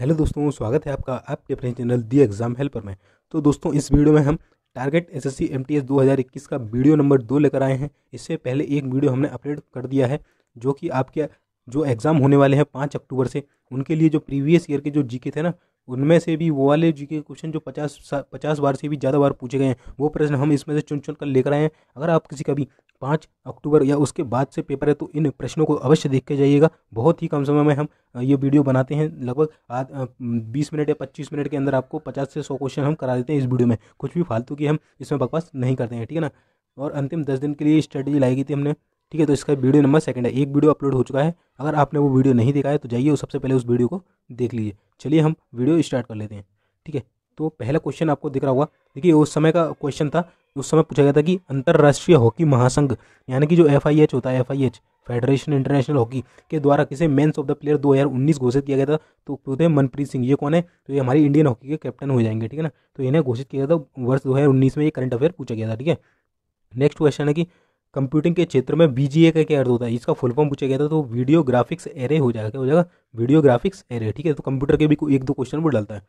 hello दोस्तों स्वागत है आपका आपके अपने चैनल दी एग्जाम हेल्पर में तो दोस्तों इस वीडियो में हम टारगेट एसएससी एमटीएस 2021 का वीडियो नंबर दो लेकर आए हैं इससे पहले एक वीडियो हमने अपलोड कर दिया है जो कि आपके जो एग्ज़ाम होने वाले हैं पाँच अक्टूबर से उनके लिए जो प्रीवियस ईयर के जो जी थे ना उनमें से भी वो वाले जी के क्वेश्चन जो पचास पचास बार से भी ज़्यादा बार पूछे गए हैं वो प्रश्न हम इसमें से चुन चुन कर लेकर आए हैं अगर आप किसी का भी पाँच अक्टूबर या उसके बाद से पेपर है तो इन प्रश्नों को अवश्य देख के जाइएगा बहुत ही कम समय में हम ये वीडियो बनाते हैं लगभग बीस मिनट या पच्चीस मिनट के अंदर आपको पचास से सौ क्वेश्चन हम करा देते हैं इस वीडियो में कुछ भी फालतू की हम इसमें बकवास नहीं करते हैं ठीक है ना और अंतिम दस दिन के लिए स्ट्रेटेजी लाई गई थी हमने ठीक है तो इसका वीडियो नंबर सेकंड है एक वीडियो अपलोड हो चुका है अगर आपने वो वीडियो नहीं देखा है तो जाइए सबसे पहले उस वीडियो को देख लीजिए चलिए हम वीडियो स्टार्ट कर लेते हैं ठीक है तो पहला क्वेश्चन आपको दिख रहा होगा देखिए उस समय का क्वेश्चन था उस समय पूछा गया था कि अंतर्राष्ट्रीय हॉकी महासंघ यानी कि जो एफ होता है एफ फेडरेशन इंटरनेशनल हॉकी के द्वारा किसे मेंस ऑफ द प्लेयर 2019 घोषित किया गया था तो पूछते हैं मनप्रीत सिंह ये कौन है तो ये हमारी इंडियन हॉकी के कैप्टन हो जाएंगे ठीक है ना तो इन्हें घोषित किया गया था वर्ष 2019 में ये करंट अफेयर पूछा गया था ठीक है नेक्स्ट क्वेश्चन है कि कंप्यूटिंग के क्षेत्र में बी जी ए का क्या अर्थ होता है इसका फुल फॉर्म पूछा गया था तो वीडियो ग्राफिक्स एरे हो जाएगा क्या हो जाएगा वीडियो ग्राफिक्स एरे ठीक है तो कंप्यूटर के भी एक दो क्वेश्चन वो डालता है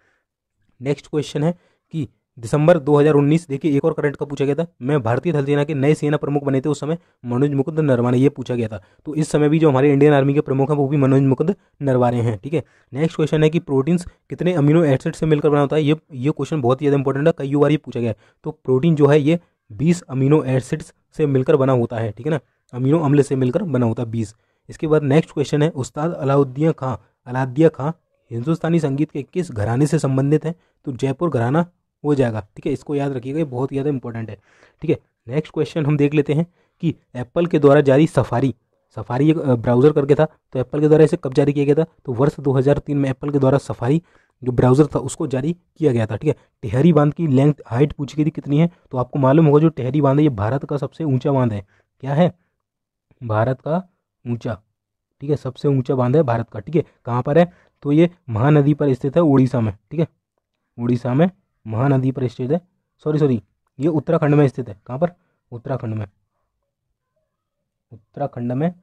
नेक्स्ट क्वेश्चन है कि दिसंबर 2019 देखिए एक और करंट का पूछा गया था मैं भारतीय थल सेना के नए सेना प्रमुख बने थे उस समय मनोज मुकुंद नरवाने ये पूछा गया था तो इस समय भी जो हमारे इंडियन आर्मी के प्रमुख हैं वो भी मनोज मुकुंद नरवाने हैं ठीक है नेक्स्ट क्वेश्चन है कि प्रोटीन्स कितने अमीनो एसिड से मिलकर बना होता है ये ये क्वेश्चन बहुत ही ज़्यादा इंपॉर्टेंट है कई बार ये पूछा गया तो प्रोटीन जो है ये बीस अमीनो एसिड्स से मिलकर बना होता है ठीक है ना अमीनो अम्ल से मिलकर बना होता है बीस इसके बाद नेक्स्ट क्वेश्चन है उस्ताद अलाउद्दीन खां अलाउद्दीन खां हिंदुस्तानी संगीत के किस घराने से संबंधित हैं तो जयपुर घराना हो जाएगा ठीक है इसको याद रखिएगा ये बहुत ज़्यादा इंपॉर्टेंट है ठीक है नेक्स्ट क्वेश्चन हम देख लेते हैं कि एप्पल के द्वारा जारी सफारी सफारी एक ब्राउज़र करके था तो एप्पल के द्वारा इसे कब जारी किया गया था तो वर्ष 2003 में एप्पल के द्वारा सफारी जो ब्राउज़र था उसको जारी किया गया था ठीक है टेहरी बांध की लेंथ हाइट पूछी गई थी कितनी है तो आपको मालूम होगा जो टेहरी बांध है ये भारत का सबसे ऊंचा बांध है क्या है भारत का ऊंचा ठीक है सबसे ऊंचा बांध है भारत का ठीक है कहाँ पर है तो ये महानदी पर स्थित है उड़ीसा में ठीक है उड़ीसा में महानदी पर स्थित है सॉरी सॉरी ये उत्तराखंड में स्थित है कहाँ पर उत्तराखंड में उत्तराखंड में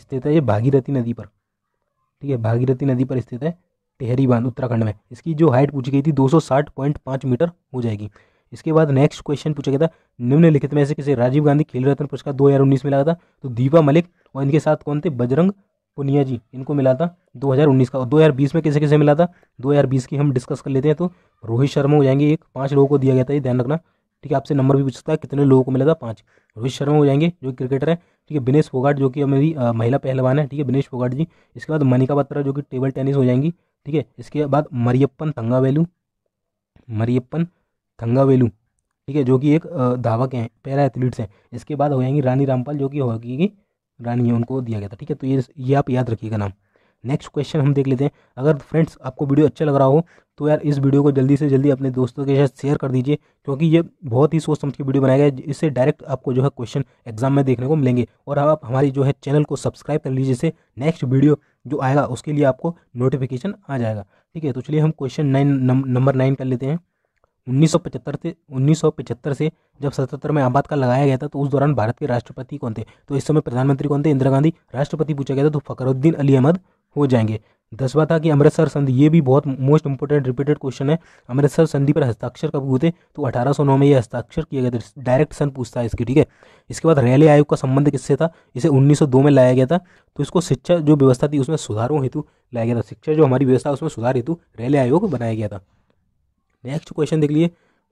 स्थित है ये भागीरथी नदी पर ठीक है भागीरथी नदी पर स्थित है टेहरी बांध उत्तराखंड में इसकी जो हाइट पूछी गई थी 260.5 मीटर हो जाएगी इसके बाद नेक्स्ट क्वेश्चन पूछा गया था निम्नलिखित में से किसे राजीव गांधी खेल रत्न पुरस्कार दो हज़ार उन्नीस में लगा था तो दीपा मलिक और इनके साथ कौन थे बजरंग पुनिया जी इनको मिला था 2019 का और 2020 में किसे किसे मिला था 2020 की हम डिस्कस कर लेते हैं तो रोहित शर्मा हो जाएंगे एक पाँच लोगों को दिया गया था ये ध्यान रखना ठीक है आपसे नंबर भी पूछ सकता है कितने लोगों को मिला था पाँच रोहित शर्मा हो जाएंगे जो क्रिकेटर है ठीक है विनेश फोगाट जो कि मेरी महिला पहलवान है ठीक है विनेश फोगाट जी इसके बाद मनिका बत्रा जो कि टेबल टेनिस हो जाएंगी ठीक है इसके बाद मरियप्पन थंगावेलू मरियप्पन थंगावेलू ठीक है जो कि एक धावक हैं पैरा एथलीट्स हैं इसके बाद हो जाएंगी रानी रामपाल जो कि होगी रानी है उनको दिया गया था ठीक है तो ये ये आप याद रखिएगा नाम नेक्स्ट क्वेश्चन हम देख लेते हैं अगर फ्रेंड्स आपको वीडियो अच्छा लग रहा हो तो यार इस वीडियो को जल्दी से जल्दी अपने दोस्तों के साथ शेयर कर दीजिए क्योंकि ये बहुत ही सोच समझ के वीडियो बनाया गया है इससे डायरेक्ट आपको जो है क्वेश्चन एग्जाम में देखने को मिलेंगे और आप हमारी जो है चैनल को सब्सक्राइब कर लीजिए जिससे नेक्स्ट वीडियो जो आएगा उसके लिए आपको नोटिफिकेशन आ जाएगा ठीक है तो चलिए हम क्वेश्चन नाइन नंबर नाइन कर लेते हैं पचहत्तर से पचहत्तर से जब सतहत्तर में आपातकाल लगाया गया था तो उस दौरान भारत के राष्ट्रपति कौन थे तो इस समय प्रधानमंत्री कौन थे इंदिरा गांधी राष्ट्रपति पूछा गया था तो फकरुद्दीन अली अहमद हो जाएंगे दसवा था कि अमृतसर संधि ये भी बहुत मोस्ट इंपॉर्टेंट रिपीटेड क्वेश्चन है अमृतसर संधि पर हस्ताक्षर कब हुए थे तो 1809 में ये हस्ताक्षर किया गया था डायरेक्ट सन पूछता है इसकी ठीक है इसके बाद रैली आयोग का संबंध किससे था इसे 1902 में लाया गया था तो इसको शिक्षा जो व्यवस्था थी उसमें सुधारों हेतु लाया गया था शिक्षा जो हमारी व्यवस्था उसमें सुधार हेतु रैली आयोग बनाया गया था नेक्स्ट क्वेश्चन देख लिए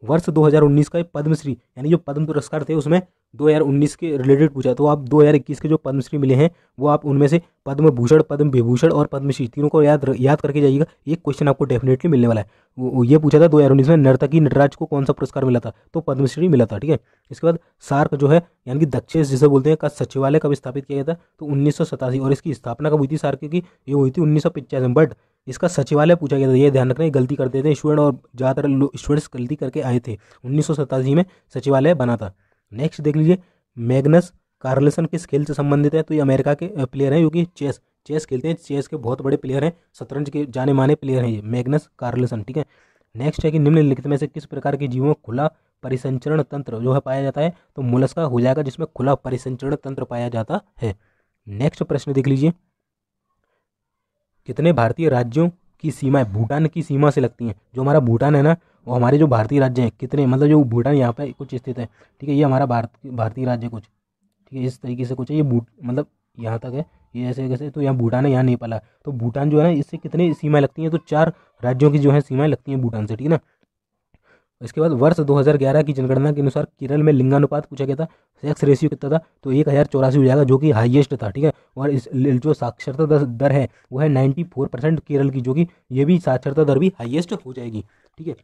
वर्ष 2019 का पद्मश्री यानी जो पद्म पुरस्कार थे उसमें 2019 के रिलेटेड पूछा तो आप 2021 के जो पद्मश्री मिले हैं वो आप उनमें से पद्म भूषण पद्म विभूषण और पद्मश्री तीनों को याद याद करके जाइएगा ये क्वेश्चन आपको डेफिनेटली मिलने वाला है वो ये पूछा था 2019 में नर्तकी नटराज को कौन सा पुरस्कार मिला था तो पद्मश्री मिला था ठीक है इसके बाद सार्क जो है यानी कि दक्षिण जिसे बोलते हैं का सचिवालय कब स्थापित किया गया था तो उन्नीस और इसकी स्थापना कब हुई थी सार्क की ये हुई थी उन्नीस में बट इसका सचिवालय पूछा गया था ये ध्यान रखना गलती करते थे स्टूडेंट और ज़्यादातर स्टूडेंट्स गलती करके आए थे उन्नीस में सचिवालय बना था नेक्स्ट देख लीजिए मैग्नस कार्लसन किस खेल से संबंधित है तो ये अमेरिका के प्लेयर हैं जो कि चेस चेस खेलते हैं चेस के बहुत बड़े प्लेयर हैं शतरंज के जाने माने प्लेयर हैं ये मैग्नस कार्लसन ठीक है नेक्स्ट है कि निम्नलिखित में से किस प्रकार के जीवों खुला परिसंचरण तंत्र जो है पाया जाता है तो मुलस्का हो जाएगा जिसमें खुला परिसंचरण तंत्र पाया जाता है नेक्स्ट प्रश्न देख लीजिए कितने भारतीय राज्यों की सीमाएं भूटान की सीमा से लगती हैं जो हमारा भूटान है ना वो हमारे जो भारतीय राज्य हैं कितने मतलब जो भूटान यहाँ पर कुछ स्थित है ठीक है ये हमारा भारत भारतीय राज्य कुछ ठीक है इस तरीके से कुछ है ये भूट मतलब यहाँ तक है ये ऐसे कैसे तो यहाँ भूटान है यहाँ नेपाल है तो भूटान जो है ना इससे कितनी सीमाएं लगती हैं तो चार राज्यों की जो है सीमाएं लगती हैं भूटान से ठीक है ना इसके बाद वर्ष 2011 की जनगणना के अनुसार केरल में लिंगानुपात पूछा गया था सेक्स रेशियो कितना था तो एक हज़ार चौरासी हो जाएगा जो कि हाईएस्ट था ठीक है और इस जो साक्षरता दर है वो है नाइन्टी फोर परसेंट केरल की जो कि ये भी साक्षरता दर भी हाईएस्ट हो जाएगी ठीक है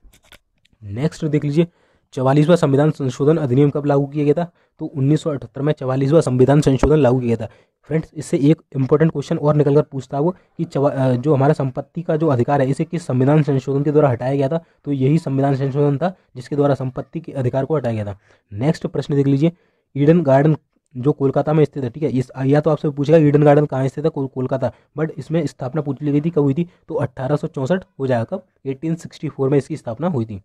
नेक्स्ट देख लीजिए चवालीसवां संविधान संशोधन अधिनियम कब लागू किया गया था तो 1978 में चवालीसवां संविधान संशोधन लागू किया गया था फ्रेंड्स इससे एक इंपॉर्टेंट क्वेश्चन और निकलकर पूछता वो कि जो हमारा संपत्ति का जो अधिकार है इसे किस संविधान संशोधन के द्वारा हटाया गया था तो यही संविधान संशोधन था जिसके द्वारा संपत्ति के अधिकार को हटाया गया था नेक्स्ट प्रश्न देख लीजिए ईडन गार्डन जो कोलकाता में स्थित है ठीक है इस या तो आपसे पूछेगा ईडन गार्डन कहाँ स्थित है कोलकाता बट इसमें स्थापना पूछ ली गई थी कब हुई थी तो अट्ठारह हो जाएगा कब एटीन में इसकी स्थापना हुई थी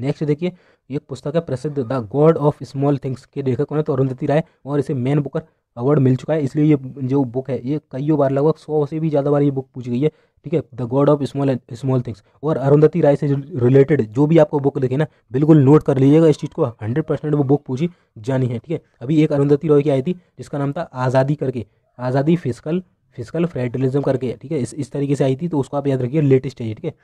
नेक्स्ट देखिए ये पुस्तक है प्रसिद्ध The God of Small Things के लेखक है तो अरुंधति राय और इसे मैन बुकर अवार्ड मिल चुका है इसलिए ये जो बुक है ये कईयों बार लगभग सौ से भी ज़्यादा बार ये बुक पूछी गई है ठीक है The God of Small Small Things और अरुंधति राय से रिलेटेड जो भी आपको बुक देखे ना बिल्कुल नोट कर लीजिएगा इस चीज़ को हंड्रेड परसेंट वो बुक पूछी जानी है ठीक है अभी एक अरुंधति रॉय की आई थी जिसका नाम था आज़ादी करके आज़ादी फिजिकल फिजिकल फेडरलिज्म करके ठीक है इस इस तरीके से आई थी तो उसको आप याद रखिए लेटेस्ट है ठीक है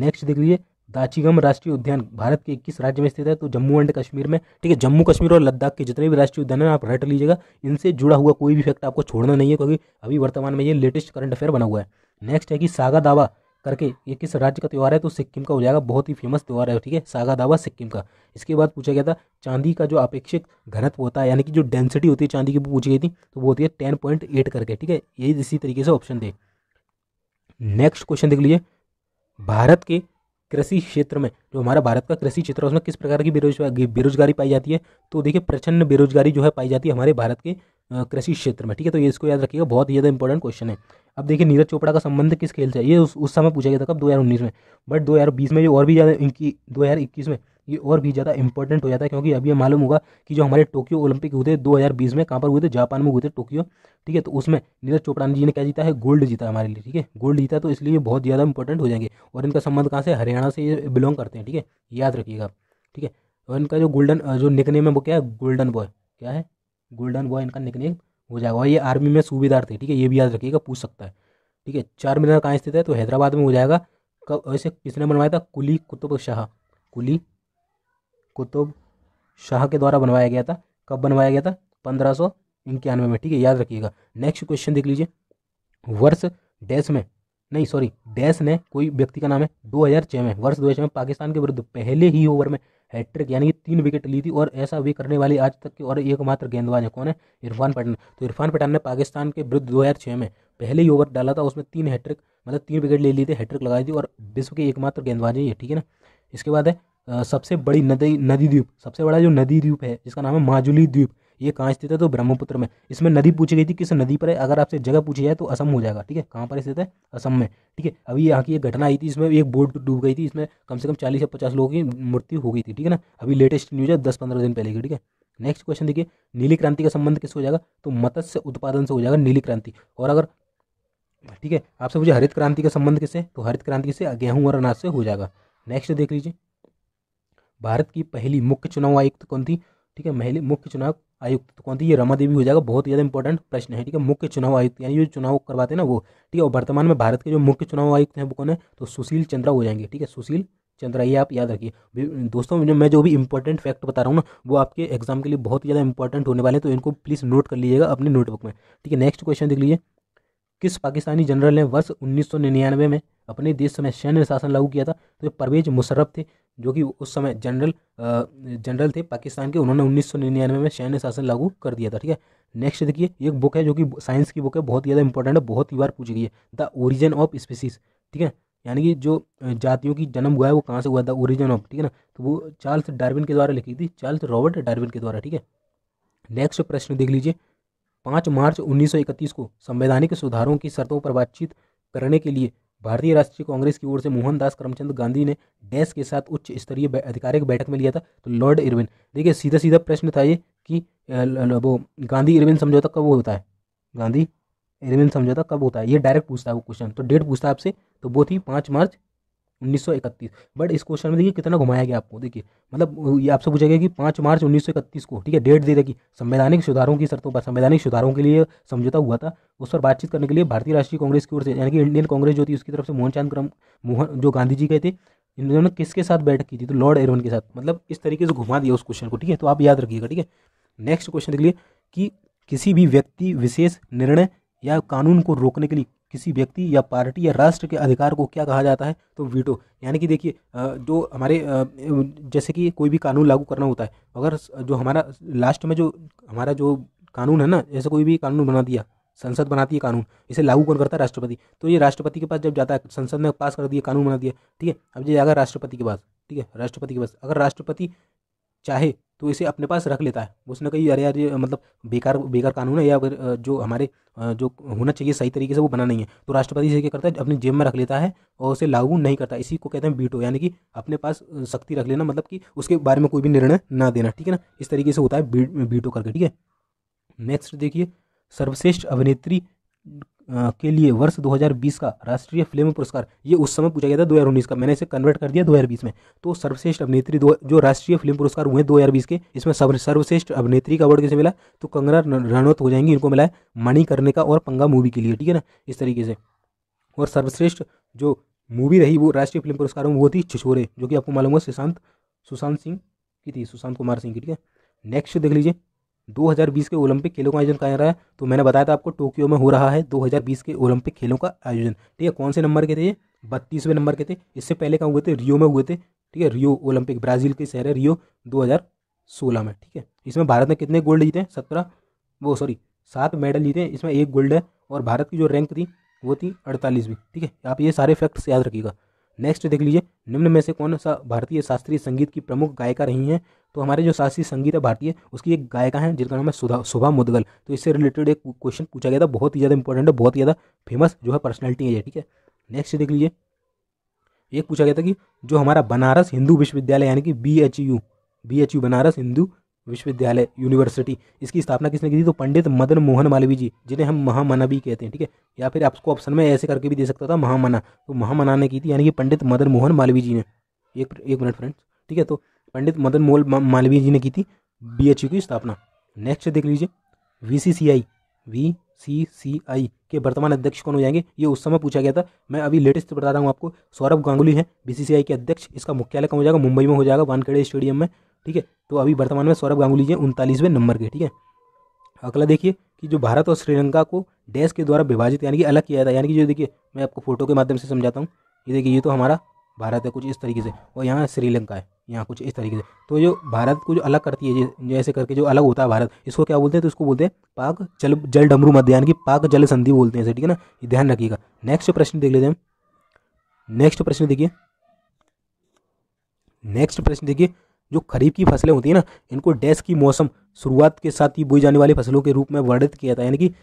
नेक्स्ट देख लीजिए दाचीगम राष्ट्रीय उद्यान भारत के किस राज्य में स्थित है तो जम्मू एंड कश्मीर में ठीक है जम्मू कश्मीर और लद्दाख के जितने भी राष्ट्रीय उद्यान हैं आप रट लीजिएगा इनसे जुड़ा हुआ कोई भी फैक्ट आपको छोड़ना नहीं है क्योंकि अभी वर्तमान में ये लेटेस्ट करंट अफेयर बना हुआ है नेक्स्ट है कि सागा दावा करके ये किस राज्य का त्यौहार है तो सिक्किम का हो जाएगा बहुत ही फेमस त्यौहार है ठीक है सागा दावा सिक्किम का इसके बाद पूछा गया था चांदी का जो अपेक्षित घनत्व होता है यानी कि जो डेंसिटी होती है चांदी की पूछी गई थी तो वो होती है टेन पॉइंट एट करके ठीक है यही इसी तरीके से ऑप्शन दे नेक्स्ट क्वेश्चन देख लीजिए भारत के कृषि क्षेत्र में जो हमारा भारत का कृषि क्षेत्र है उसमें किस प्रकार की बेरोजगारी बेरोजगारी पाई जाती है तो देखिए प्रचंड बेरोजगारी जो है पाई जाती है हमारे भारत के कृषि क्षेत्र में ठीक है तो ये इसको याद रखिएगा बहुत ही ज़्यादा इंपॉर्टेंट क्वेश्चन है अब देखिए नीरज चोपड़ा का संबंध किस खेल से है ये उस, उस समय पूछा गया था कब उन्नीस में बट बीस में जो और भी ज़्यादा इनकी इक्कीस में ये और भी ज़्यादा इंपॉर्टेंट हो जाता है क्योंकि अभी ये मालूम होगा कि जो हमारे टोक्यो ओलंपिक हुए थे दो में कहाँ पर हुए थे जापान में हुए थे टोक्यो ठीक है तो उसमें नीरज चोपड़ा जी ने क्या जीता है गोल्ड जीता हमारे लिए ठीक है गोल्ड जीता तो इसलिए बहुत ज़्यादा इंपॉर्टेंट हो जाएंगे और इनका संबंध कहाँ से हरियाणा से ये बिलोंग करते हैं ठीक है याद रखिएगा ठीक है और इनका जो गोल्डन जो निकनेम है वो क्या है गोल्डन बॉय क्या है गोल्डन बॉय इनका निकनेम हो जाएगा और ये आर्मी में सूबेदार थे ठीक है ये भी याद रखिएगा पूछ सकता है ठीक है चार मीनार कहाँ स्थित है तो हैदराबाद में हो जाएगा कब ऐसे किसने बनवाया था कुली कुतुब शाह कुली कुतुब शाह के द्वारा बनवाया गया था कब बनवाया गया था पंद्रह सौ इक्यानवे में ठीक है याद रखिएगा नेक्स्ट क्वेश्चन देख लीजिए वर्ष डैश में नहीं सॉरी डैश ने कोई व्यक्ति का नाम है दो हजार छः में वर्ष दो छः में पाकिस्तान के विरुद्ध पहले ही ओवर में हैट्रिक यानी कि तीन विकेट ली थी और ऐसा भी करने वाली आज तक के और एकमात्र गेंदबाज है कौन है इरफान पठान तो इरफान पठान ने पाकिस्तान के विरुद्ध दो हजार छः में पहले ही ओवर डाला था उसमें तीन हैट्रिक मतलब तीन विकेट ले ली थी हैट्रिक लगाई थी और विश्व के एकमात्र गेंदबाज है ये ठीक है ना इसके बाद है सबसे बड़ी नदी नदी द्वीप सबसे बड़ा जो नदी द्वीप है जिसका नाम है माजुली द्वीप ये कहाँ स्थित है तो ब्रह्मपुत्र में इसमें नदी पूछी गई थी किस नदी पर है अगर आपसे जगह पूछी जाए तो असम हो जाएगा ठीक है कहाँ पर स्थित है असम में ठीक है अभी यहाँ की एक घटना आई थी इसमें एक बोट डूब गई थी इसमें कम से कम चालीस या पचास लोगों की मृत्यु हो गई थी ठीक है ना अभी लेटेस्ट न्यूज है दस पंद्रह दिन पहले की ठीक है नेक्स्ट क्वेश्चन देखिए नीली क्रांति का संबंध किससे हो जाएगा तो मत्स्य उत्पादन से हो जाएगा नीली क्रांति और अगर ठीक है आपसे मुझे हरित क्रांति का संबंध किससे तो हरित क्रांति से गेहूं और अनाज से हो जाएगा नेक्स्ट देख लीजिए भारत की पहली मुख्य चुनाव आयुक्त कौन थी ठीक है पहली मुख्य चुनाव आयुक्त तो कौन थी ये रमा देवी हो जाएगा बहुत ज़्यादा इंपॉर्टेंट प्रश्न है ठीक है मुख्य चुनाव आयुक्त यानी जो चुनाव करवाते हैं ना वो ठीक है और वर्तमान में भारत के जो मुख्य चुनाव आयुक्त हैं वो कौन है तो सुशील चंद्रा हो जाएंगे ठीक है सुशील चंद्रा ये आप याद रखिए दोस्तों मैं जो भी इंपॉर्टेंट फैक्ट बता रहा हूँ ना वो आपके एग्जाम के लिए बहुत ही ज़्यादा इंपॉर्टेंट होने वाले हैं तो इनको प्लीज़ नोट कर लीजिएगा अपने नोटबुक में ठीक है नेक्स्ट क्वेश्चन देख लीजिए किस पाकिस्तानी जनरल ने वर्ष उन्नीस में अपने देश में सैन्य शासन लागू किया था तो परवेज मुशर्रफ थे जो कि उस समय जनरल जनरल थे पाकिस्तान के उन्होंने उन्नीस में सैन्य शासन लागू कर दिया था ठीक है नेक्स्ट देखिए एक बुक है जो कि साइंस की बुक है बहुत ज़्यादा इंपॉर्टेंट है बहुत ही बार पूछी गई है द ओरिजन ऑफ स्पीसीज ठीक है यानी कि जो जातियों की जन्म हुआ है वो कहाँ से हुआ था ओरिजिन ऑफ ठीक है ना तो वो चार्ल्स डार्विन के द्वारा लिखी थी चार्ल्स रॉबर्ट डार्विन के द्वारा ठीक है नेक्स्ट प्रश्न देख लीजिए पाँच मार्च 1931 को संवैधानिक सुधारों की शर्तों पर बातचीत करने के लिए भारतीय राष्ट्रीय कांग्रेस की ओर से मोहनदास करमचंद गांधी ने डैश के साथ उच्च स्तरीय आधिकारिक बैठक में लिया था तो लॉर्ड इरविन देखिए सीधा सीधा प्रश्न था ये कि वो गांधी इरविन समझौता कब होता है गांधी इरविन समझौता कब होता है ये डायरेक्ट पूछता है वो क्वेश्चन तो डेट पूछता है आपसे तो वो थी पाँच मार्च उन्नीस बट इस क्वेश्चन में देखिए कितना घुमाया गया आपको देखिए मतलब ये आपसे पूछा गया कि पाँच मार्च उन्नीस को ठीक है डेट दे कि संवैधानिक सुधारों की शर्तों पर संवैधानिक सुधारों के लिए समझौता हुआ था उस पर बातचीत करने के लिए भारतीय राष्ट्रीय कांग्रेस की ओर से यानी कि इंडियन कांग्रेस जो थी उसकी तरफ से मोहन चांद क्रम मोहन जो गांधी जी गए थे इन्होंने किसके साथ बैठक की थी तो लॉर्ड एरवन के साथ मतलब इस तरीके से घुमा दिया उस क्वेश्चन को ठीक है तो आप याद रखिएगा ठीक है नेक्स्ट क्वेश्चन देख लिए कि किसी भी व्यक्ति विशेष निर्णय या कानून को रोकने के लिए किसी व्यक्ति या पार्टी या राष्ट्र के अधिकार को क्या कहा जाता है तो वीटो यानी कि देखिए जो हमारे जैसे कि कोई भी कानून लागू करना होता है अगर जो हमारा लास्ट में जो हमारा जो कानून है ना जैसे कोई भी कानून बना दिया संसद बनाती है कानून इसे लागू कौन करता है राष्ट्रपति तो ये राष्ट्रपति के पास जब जाता है संसद में पास कर दिया कानून बना दिया ठीक है अब ये जाएगा राष्ट्रपति के पास ठीक है राष्ट्रपति के पास अगर राष्ट्रपति चाहे तो इसे अपने पास रख लेता है उसने कही अरे यार ये मतलब बेकार बेकार कानून है या अगर जो हमारे जो होना चाहिए सही तरीके से वो बना नहीं है तो राष्ट्रपति इसे क्या करता है अपनी जेब में रख लेता है और उसे लागू नहीं करता इसी को कहते हैं बीटो यानी कि अपने पास शक्ति रख लेना मतलब कि उसके बारे में कोई भी निर्णय ना देना ठीक है ना इस तरीके से होता है बीटो करके ठीक है नेक्स्ट देखिए सर्वश्रेष्ठ अभिनेत्री के लिए वर्ष 2020 का राष्ट्रीय फिल्म पुरस्कार ये उस समय पूछा गया था 2019 का मैंने इसे कन्वर्ट कर दिया 2020 में तो सर्वश्रेष्ठ अभिनेत्री जो राष्ट्रीय फिल्म पुरस्कार हुए 2020 के इसमें सर्वश्रेष्ठ अभिनेत्री का अवार्ड किसे मिला तो कंगना रनौत हो जाएंगी इनको मिला है मनी करने का और पंगा मूवी के लिए ठीक है ना इस तरीके से और सर्वश्रेष्ठ जो मूवी रही वो राष्ट्रीय फिल्म पुरस्कार में वो थी छिछोरे जो कि आपको मालूम हुआ सुशांत सुशांत सिंह की थी सुशांत कुमार सिंह की ठीक है नेक्स्ट देख लीजिए 2020 के ओलंपिक खेलों का आयोजन जा रहा है तो मैंने बताया था आपको टोक्यो में हो रहा है 2020 के ओलंपिक खेलों का आयोजन ठीक है कौन से नंबर के थे बत्तीसवें नंबर के थे इससे पहले कहाँ हुए थे रियो में हुए थे ठीक है रियो ओलंपिक ब्राज़ील के शहर है रियो दो में ठीक है इसमें भारत ने कितने गोल्ड जीते हैं सत्रह वो सॉरी सात मेडल जीते हैं इसमें एक गोल्ड है और भारत की जो रैंक थी वो थी अड़तालीसवीं ठीक है आप ये सारे फैक्ट्स याद रखिएगा नेक्स्ट देख लीजिए निम्न में से कौन सा भारतीय शास्त्रीय संगीत की प्रमुख गायिका रही हैं तो हमारे जो शास्त्रीय संगीत है भारतीय उसकी एक गायिका है जिनका नाम है सुधा सुभा मुदगल तो इससे रिलेटेड एक क्वेश्चन पूछा गया था बहुत ही ज़्यादा इंपॉर्टेंट है बहुत ही ज़्यादा फेमस जो है पर्सनैलिटी है ठीक है नेक्स्ट देख लीजिए एक पूछा गया था कि जो हमारा बनारस हिंदू विश्वविद्यालय यानी कि B H U B H U Banaras Hindu विश्वविद्यालय यूनिवर्सिटी इसकी स्थापना किसने की थी तो पंडित मदन मोहन मालवीय जी जिन्हें हम महामना भी कहते हैं ठीक है या फिर आपको ऑप्शन में ऐसे करके भी दे सकता था महामना तो महामना ने की थी यानी कि पंडित मदन मोहन मालवीय जी ने एक एक मिनट फ्रेंड्स ठीक है तो पंडित मदन मोहन मालवीय जी ने की थी यू की स्थापना नेक्स्ट देख लीजिए वीसीसीआई वी सी सी आई के वर्तमान अध्यक्ष कौन हो जाएंगे ये उस समय पूछा गया था मैं अभी लेटेस्ट बता रहा हूँ आपको सौरभ गांगुली है बीसीसीआई के अध्यक्ष इसका मुख्यालय कौन हो जाएगा मुंबई में हो जाएगा वानखेड़े स्टेडियम में ठीक है तो अभी वर्तमान में सौरभ गांगुली जी उनतालीसवें नंबर के ठीक है अगला देखिए कि जो भारत और श्रीलंका को डैश के द्वारा विभाजित यानी कि अलग किया है यानी कि जो देखिए मैं आपको फोटो के माध्यम से समझाता हूँ ये देखिए ये तो हमारा भारत है कुछ इस तरीके से और यहाँ श्रीलंका है यहाँ कुछ इस तरीके से तो जो भारत को जो अलग करती है जैसे करके जो अलग होता है भारत इसको क्या बोलते हैं तो इसको बोलते हैं पाक जल जल डमरू मध्य यानी कि पाक जल संधि बोलते हैं ठीक है ना ध्यान रखिएगा नेक्स्ट प्रश्न देख लेते हैं नेक्स्ट प्रश्न देखिए नेक्स्ट प्रश्न देखिए जो खरीफ की फसलें होती है ना इनको डैश की मौसम शुरुआत के साथ ही बोई जाने वाली फसलों के रूप में वर्णित किया था यानी कि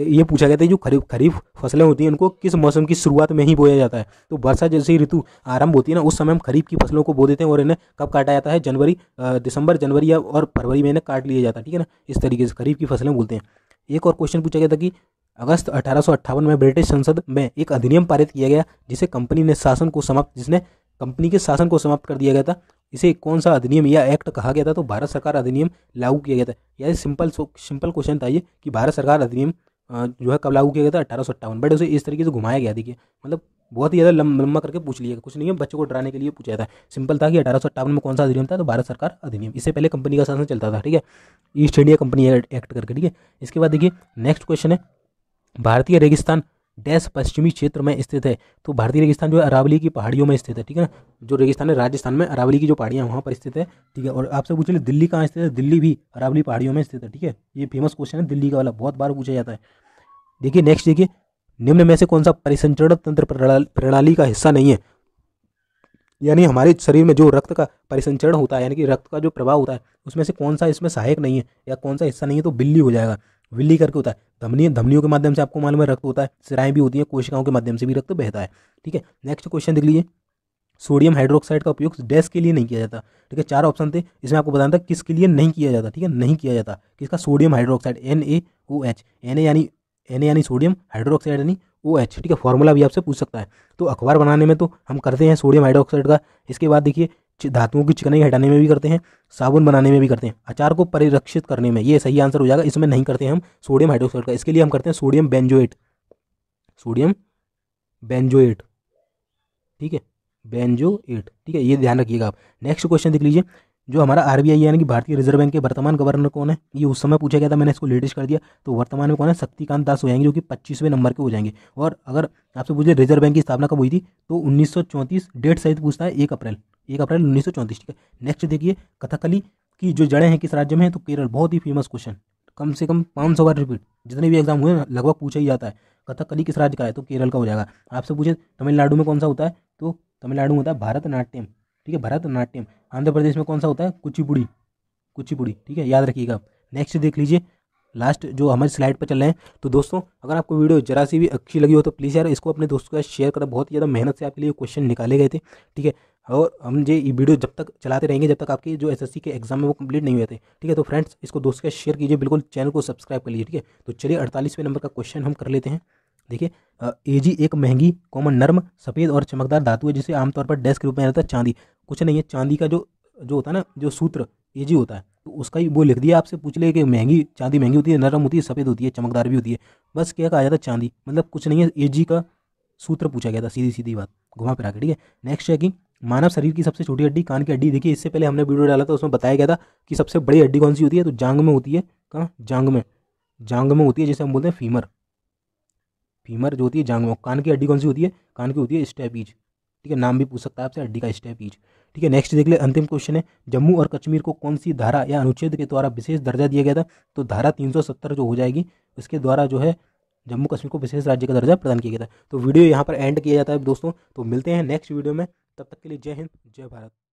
ये पूछा गया था जो खरीफ खरीफ फसलें होती हैं उनको किस मौसम की शुरुआत में ही बोया जाता है तो वर्षा जैसी ऋतु आरंभ होती है ना उस समय हम खरीफ की फसलों को बो देते हैं और इन्हें कब काटा जाता है जनवरी दिसंबर जनवरी या और फरवरी में इन्हें काट लिया जाता है ठीक है ना इस तरीके से खरीफ की फसलें बोलते हैं एक और क्वेश्चन पूछा गया था कि अगस्त अठारह में ब्रिटिश संसद में एक अधिनियम पारित किया गया जिसे कंपनी ने शासन को समाप्त जिसने कंपनी के शासन को समाप्त कर दिया गया था इसे कौन सा अधिनियम या एक्ट कहा गया था तो भारत सरकार अधिनियम लागू किया गया था यह सिंपल सिंपल क्वेश्चन था ये कि भारत सरकार अधिनियम जो है कब लागू किया गया था अठारह सौ अट्ठावन बट उसे इस तरीके से घुमाया गया देखिए मतलब बहुत ही ज़्यादा लंबा करके पूछ लिया कुछ नहीं है बच्चों को डराने के लिए पूछा था सिंपल था कि अठारह सौ अट्ठावन में कौन सा अधिनियम था तो भारत सरकार अधिनियम इससे पहले कंपनी का शासन चलता था ठीक है ईस्ट इंडिया कंपनी एक्ट करके ठीक है इसके बाद देखिए नेक्स्ट क्वेश्चन है भारतीय रेगिस्तान डैश पश्चिमी क्षेत्र में स्थित है तो भारतीय रेगिस्तान जो है अरावली की पहाड़ियों में स्थित है ठीक है ना जो रेगिस्तान है राजस्थान में अरावली की जो पहाड़ियाँ वहाँ पर स्थित है ठीक है और आपसे पूछ लें दिल्ली कहाँ स्थित है दिल्ली भी अरावली पहाड़ियों में स्थित है ठीक है ये फेमस क्वेश्चन है दिल्ली का वाला बहुत बार पूछा जाता है देखिए नेक्स्ट देखिए निम्न में से कौन सा परिसंचरण तंत्र प्रणाली का हिस्सा नहीं है यानी हमारे शरीर में जो रक्त का परिसंचरण होता है यानी कि रक्त का जो प्रभाव होता है उसमें से कौन सा इसमें सहायक नहीं है या कौन सा हिस्सा नहीं है तो बिल्ली हो जाएगा विल्ली करके होता है धमनी धमनियों के माध्यम से आपको मालूम है रक्त होता है सिराएं भी होती हैं कोशिकाओं के माध्यम से भी रक्त बहता है ठीक है नेक्स्ट क्वेश्चन देख लीजिए सोडियम हाइड्रोक्साइड का उपयोग डेस्क के लिए नहीं किया जाता ठीक है चार ऑप्शन थे इसमें आपको बताना था किसके लिए नहीं किया जाता ठीक है नहीं किया जाता किसका sodium hydroxide N A O H N A यानी एन ए यानी सोडियम हाइड्रोक्साइड यानी ओ एच ठीक है फॉर्मूला भी आपसे पूछ सकता है तो अखबार बनाने में तो हम करते हैं सोडियम हाइड्रोक्साइड का इसके बाद देखिए धातुओं की चिकनाई हटाने में भी करते हैं साबुन बनाने में भी करते हैं अचार को परिरक्षित करने में ये सही आंसर हो जाएगा इसमें नहीं करते हैं हम सोडियम हाइड्रोक्साइड का इसके लिए हम करते हैं सोडियम बेंजोएट सोडियम बेंजोएट ठीक है बेंजो एट ठीक है ये ध्यान रखिएगा आप नेक्स्ट क्वेश्चन देख लीजिए जो हमारा आरबीआई यानी कि भारतीय रिजर्व बैंक के वर्तमान गवर्नर कौन है ये उस समय पूछा गया था मैंने इसको लेटेस्ट कर दिया तो वर्तमान में कौन है शक्तिकांत दास हो जाएंगे जो कि पच्चीसवें नंबर के हो जाएंगे और अगर आपसे पूछे रिजर्व बैंक की स्थापना कब हुई थी तो उन्नीस डेट सहित पूछता है एक अप्रैल एक अप्रैल उन्नीस ठीक है नेक्स्ट देखिए कथकली की जो जड़ें हैं किस राज्य में है तो केरल बहुत ही फेमस क्वेश्चन कम से कम पाँच सौ बार रिपीट जितने भी एग्जाम हुए हैं लगभग पूछा ही जाता है कथकली किस राज्य का है तो केरल का हो जाएगा आपसे पूछे तमिलनाडु में कौन सा होता है तो तमिलनाडु में होता है भारतनाट्यम ठीक है भरतनाट्यम आंध्र प्रदेश में कौन सा होता है कुचिपुड़ी कुचिपुड़ी ठीक है याद रखिएगा नेक्स्ट देख लीजिए लास्ट जो हमारे स्लाइड पर चल रहे हैं तो दोस्तों अगर आपको वीडियो जरा सी भी अच्छी लगी हो तो प्लीज़ यार इसको अपने दोस्तों के साथ शेयर करें बहुत ही ज़्यादा मेहनत से आपके लिए क्वेश्चन निकाले गए थे ठीक है और हम ये वीडियो जब तक चलाते रहेंगे जब तक आपकी जो एसएससी के एग्जाम में वो कंप्लीट नहीं हुए थे ठीक है तो फ्रेंड्स इसको दोस्त के शेयर कीजिए बिल्कुल चैनल को सब्सक्राइब कर लीजिए ठीक है तो चलिए अड़तालीसवें नंबर का क्वेश्चन हम कर लेते हैं देखिए एजी एक महंगी कॉमन नर्म सफ़ेद और चमकदार धातु है जिसे आमतौर पर डेस्क के रूप में रहता है चांदी कुछ नहीं है चांदी का जो जो होता है ना जो सूत्र एजी होता है तो उसका ही वो लिख दिया आपसे पूछ ले कि महंगी चांदी महंगी होती है नरम होती है सफ़ेद होती है चमकदार भी होती है बस क्या कहा जाता है चांदी मतलब कुछ नहीं है एजी का सूत्र पूछा गया था सीधी सीधी बात घुमा फिरा के ठीक है नेक्स्ट है कि मानव शरीर की सबसे छोटी हड्डी कान की हड्डी देखिए इससे पहले हमने वीडियो डाला था उसमें बताया गया था कि सबसे बड़ी हड्डी कौन सी होती है तो जांग में होती है कहाँ जांग में जांग में होती है जिसे हम बोलते हैं फीमर फीमर जो होती है जांग में कान की हड्डी कौन सी होती है कान की होती है स्टेपीज ठीक है नाम भी पूछ सकता है आपसे हड्डी का स्टेपीज ठीक है नेक्स्ट देख ले अंतिम क्वेश्चन है जम्मू और कश्मीर को कौन सी धारा या अनुच्छेद के द्वारा विशेष दर्जा दिया गया था तो धारा तीन जो हो जाएगी इसके द्वारा जो है जम्मू कश्मीर को विशेष राज्य का दर्जा प्रदान किया गया था तो वीडियो यहाँ पर एंड किया जाता है दोस्तों तो मिलते हैं नेक्स्ट वीडियो में तब तक के लिए जय हिंद जय भारत